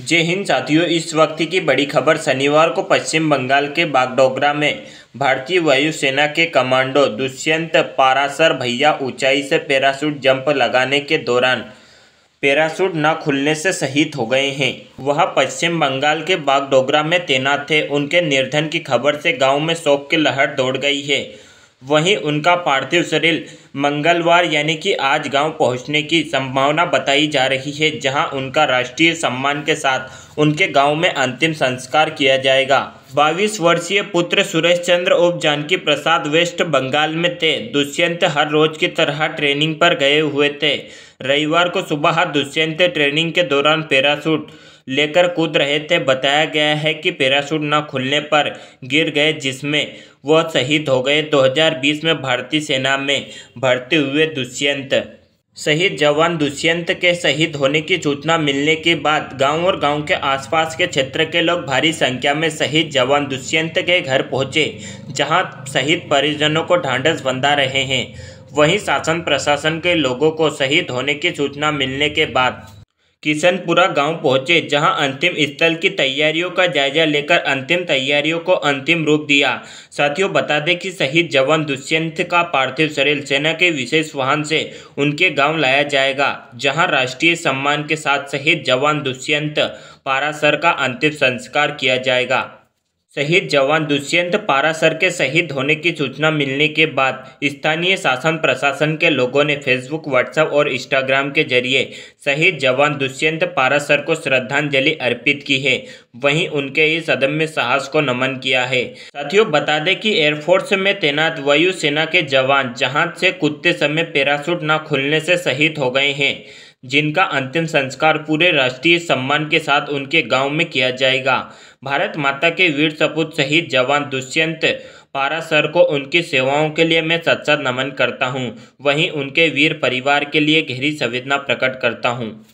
जय हिंद साथियों इस वक्त की बड़ी खबर शनिवार को पश्चिम बंगाल के बागडोगरा में भारतीय वायुसेना के कमांडो दुष्यंत पारासर भैया ऊंचाई से पैराशूट जंप लगाने के दौरान पैराशूट न खुलने से शहीद हो गए हैं वह पश्चिम बंगाल के बागडोगरा में तैनात थे उनके निर्धन की खबर से गांव में शोक की लहर दौड़ गई है वहीं उनका पार्थिव शरीर मंगलवार यानी कि आज गांव पहुंचने की संभावना बताई जा रही है जहां उनका राष्ट्रीय सम्मान के साथ उनके गांव में अंतिम संस्कार किया जाएगा बाईस वर्षीय पुत्र सुरेश चंद्र उप जानकी प्रसाद वेस्ट बंगाल में थे दुष्यंत हर रोज की तरह ट्रेनिंग पर गए हुए थे रविवार को सुबह दुष्यंत ट्रेनिंग के दौरान पैरासूट लेकर कूद रहे थे बताया गया है कि पैरासूट न खुलने पर गिर गए जिसमें वह शहीद हो गए 2020 में भारतीय सेना में भर्ती हुए दुष्यंत शहीद जवान दुष्यंत के शहीद होने की सूचना मिलने के बाद गांव और गांव के आसपास के क्षेत्र के लोग भारी संख्या में शहीद जवान दुष्यंत के घर पहुंचे जहां शहीद परिजनों को ढांढस बंधा रहे हैं वहीं शासन प्रशासन के लोगों को शहीद होने की सूचना मिलने के बाद किशनपुरा गांव पहुंचे जहां अंतिम स्थल की तैयारियों का जायजा लेकर अंतिम तैयारियों को अंतिम रूप दिया साथियों बता दें कि शहीद जवान दुष्यंत का पार्थिव शरीर सेना के विशेष वाहन से उनके गांव लाया जाएगा जहां राष्ट्रीय सम्मान के साथ शहीद जवान दुष्यंत पारासर का अंतिम संस्कार किया जाएगा शहीद जवान दुष्यंत पारासर के शहीद होने की सूचना मिलने के बाद स्थानीय शासन प्रशासन के लोगों ने फेसबुक व्हाट्सएप और इंस्टाग्राम के जरिए शहीद जवान दुष्यंत पारासर को श्रद्धांजलि अर्पित की है वहीं उनके इस अदम्य साहस को नमन किया है साथियों बता दें कि एयरफोर्स में तैनात वायुसेना के जवान जहाज से कुत्ते समय पैरासूट न खुलने से शहीद हो गए हैं जिनका अंतिम संस्कार पूरे राष्ट्रीय सम्मान के साथ उनके गांव में किया जाएगा भारत माता के वीर सपूत शहीद जवान दुष्यंत पारा सर को उनकी सेवाओं के लिए मैं सच्चा नमन करता हूँ वहीं उनके वीर परिवार के लिए गहरी संवेदना प्रकट करता हूँ